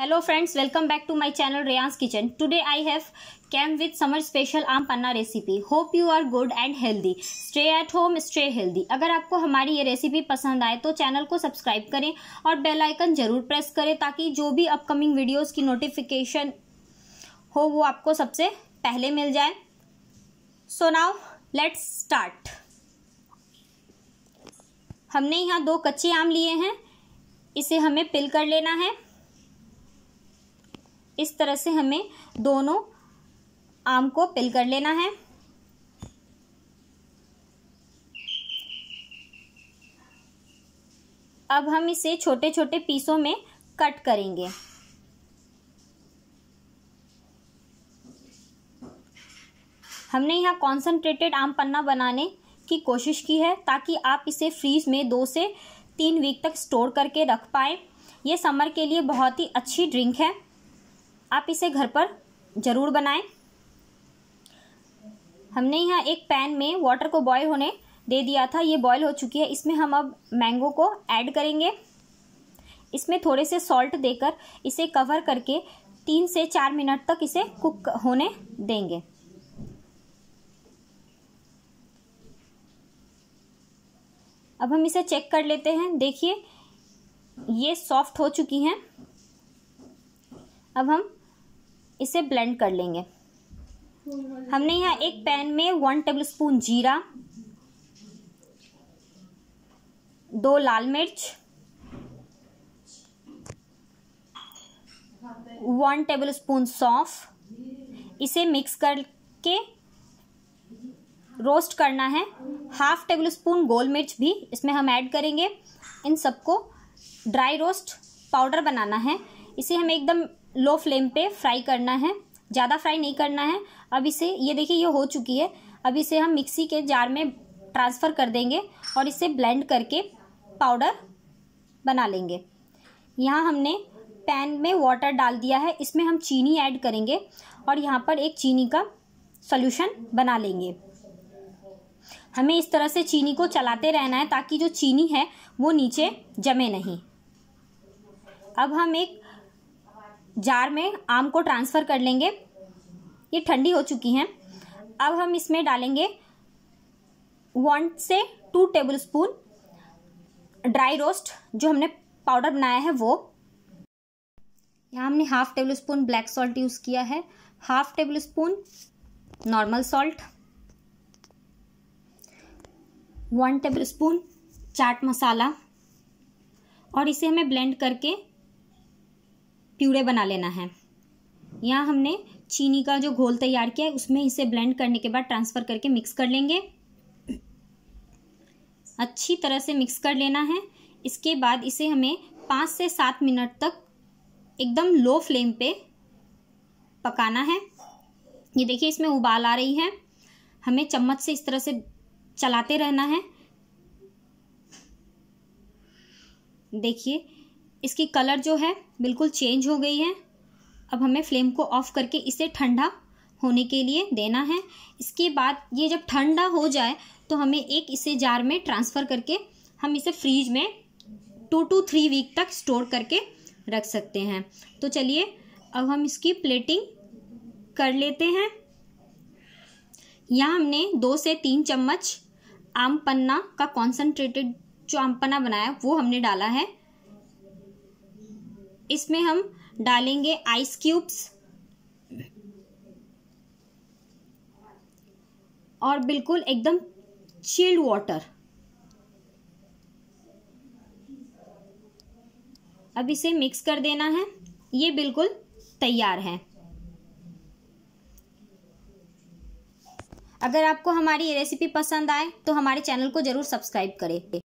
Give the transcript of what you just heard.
hello friends welcome back to my channel rayan's kitchen today I have came with summer special aam panna recipe hope you are good and healthy stay at home stay healthy अगर आपको हमारी ये recipe पसंद आए तो channel को subscribe करें और बेल आइकन जरूर प्रेस करें ताकि जो भी अपकमिंग वीडियोस की नोटिफिकेशन हो वो आपको सबसे पहले मिल जाए सो नाउ लेट्स स्टार्ट हमने यहाँ दो कच्चे आम लिए हैं इसे हमें पिल कर लेना है इस तरह से हमें दोनों आम को पिल कर लेना है अब हम इसे छोटे छोटे पीसों में कट करेंगे हमने यहाँ कॉन्सनट्रेटेड आम पन्ना बनाने की कोशिश की है ताकि आप इसे फ्रीज में दो से तीन वीक तक स्टोर करके रख पाएँ ये समर के लिए बहुत ही अच्छी ड्रिंक है आप इसे घर पर ज़रूर बनाएं हमने यहाँ एक पैन में वाटर को बॉयल होने दे दिया था ये बॉयल हो चुकी है इसमें हम अब मैंगो को ऐड करेंगे इसमें थोड़े से सॉल्ट देकर इसे कवर करके तीन से चार मिनट तक इसे कुक होने देंगे अब हम इसे चेक कर लेते हैं देखिए ये सॉफ्ट हो चुकी हैं अब हम इसे ब्लेंड कर लेंगे हमने यहाँ एक पैन में वन टेबलस्पून जीरा दो लाल मिर्च वन टेबलस्पून सौंफ इसे मिक्स करके रोस्ट करना है हाफ टेबल स्पून गोल मिर्च भी इसमें हम ऐड करेंगे इन सबको ड्राई रोस्ट पाउडर बनाना है इसे हम एकदम लो फ्लेम पे फ्राई करना है ज़्यादा फ्राई नहीं करना है अब इसे ये देखिए ये हो चुकी है अब इसे हम मिक्सी के जार में ट्रांसफ़र कर देंगे और इसे ब्लेंड करके पाउडर बना लेंगे यहाँ हमने पैन में वाटर डाल दिया है इसमें हम चीनी ऐड करेंगे और यहाँ पर एक चीनी का सोल्यूशन बना लेंगे हमें इस तरह से चीनी को चलाते रहना है ताकि जो चीनी है वो नीचे जमे नहीं अब हम एक जार में आम को ट्रांसफ़र कर लेंगे ये ठंडी हो चुकी हैं अब हम इसमें डालेंगे वन से two tablespoon dry roast जो हमने पाउडर बनाया है वो यहाँ हमने half tablespoon black salt use किया है half tablespoon normal salt one tablespoon chaat masala और इसे हमें ब्लेंड करके प्यूरे बना लेना है यहाँ हमने चीनी का जो घोल तैयार किया है उसमें इसे ब्लेंड करने के बाद ट्रांसफ़र करके मिक्स कर लेंगे अच्छी तरह से मिक्स कर लेना है इसके बाद इसे हमें पाँच से सात मिनट तक एकदम लो फ्लेम पे पकाना है ये देखिए इसमें उबाल आ रही है हमें चम्मच से इस तरह से चलाते रहना है देखिए इसकी कलर जो है बिल्कुल चेंज हो गई है अब हमें फ्लेम को ऑफ़ करके इसे ठंडा होने के लिए देना है इसके बाद ये जब ठंडा हो जाए तो हमें एक इसे जार में ट्रांसफ़र करके हम इसे फ्रीज में टू टू थ्री वीक तक स्टोर करके रख सकते हैं तो चलिए अब हम इसकी प्लेटिंग कर लेते हैं यहाँ हमने दो से तीन चम्मच आम पन्ना का कॉन्सनट्रेटेड जो आम पन्ना बनाया वो हमने डाला है इसमें हम डालेंगे आइस क्यूब्स और बिल्कुल एकदम चिल्ड वाटर अब इसे मिक्स कर देना है ये बिल्कुल तैयार है अगर आपको हमारी ये रेसिपी पसंद आए तो हमारे चैनल को ज़रूर सब्सक्राइब करें